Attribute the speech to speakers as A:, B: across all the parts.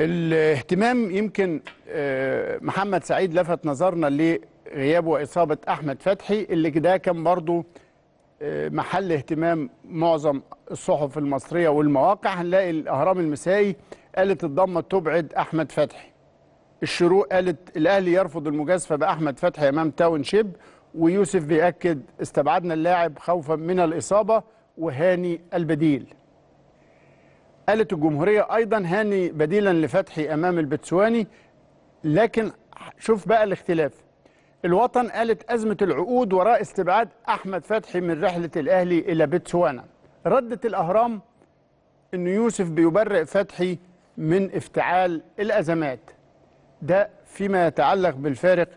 A: الاهتمام يمكن آه، محمد سعيد لفت نظرنا لغياب وإصابة أحمد فتحي اللي ده كان برضو آه، محل اهتمام معظم الصحف المصرية والمواقع هنلاقي الأهرام المسائي قالت الضمة تبعد أحمد فتحي الشروق قالت الأهلي يرفض المجازفة بأحمد فتحي أمام تاون شيب ويوسف بيأكد استبعدنا اللاعب خوفا من الإصابة وهاني البديل قالت الجمهورية أيضا هاني بديلا لفتحي أمام البتسواني لكن شوف بقى الاختلاف الوطن قالت أزمة العقود وراء استبعاد أحمد فتحي من رحلة الأهلي إلى بتسوانا ردت الأهرام أن يوسف بيبرئ فتحي من افتعال الأزمات ده فيما يتعلق بالفارق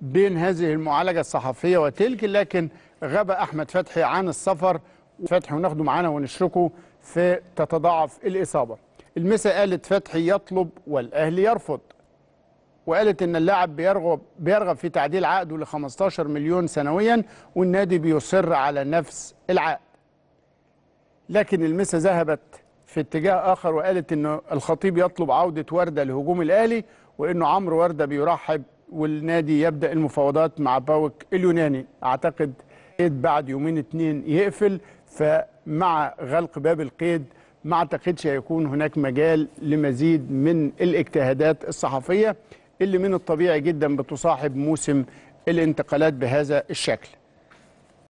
A: بين هذه المعالجة الصحفية وتلك لكن غاب أحمد فتحي عن السفر فتحي وناخده معانا ونشركه فتتضاعف الإصابة المسا قالت فتحي يطلب والأهلي يرفض وقالت ان اللاعب بيرغب بيرغب في تعديل عقده ل 15 مليون سنويا والنادي بيصر على نفس العقد. لكن المسا ذهبت في اتجاه اخر وقالت ان الخطيب يطلب عوده ورده لهجوم الاهلي وانه عمرو ورده بيرحب والنادي يبدا المفاوضات مع باوك اليوناني اعتقد القيد بعد يومين اتنين يقفل فمع غلق باب القيد ما اعتقدش هيكون هناك مجال لمزيد من الاجتهادات الصحفيه اللي من الطبيعي جدا بتصاحب موسم الانتقالات بهذا الشكل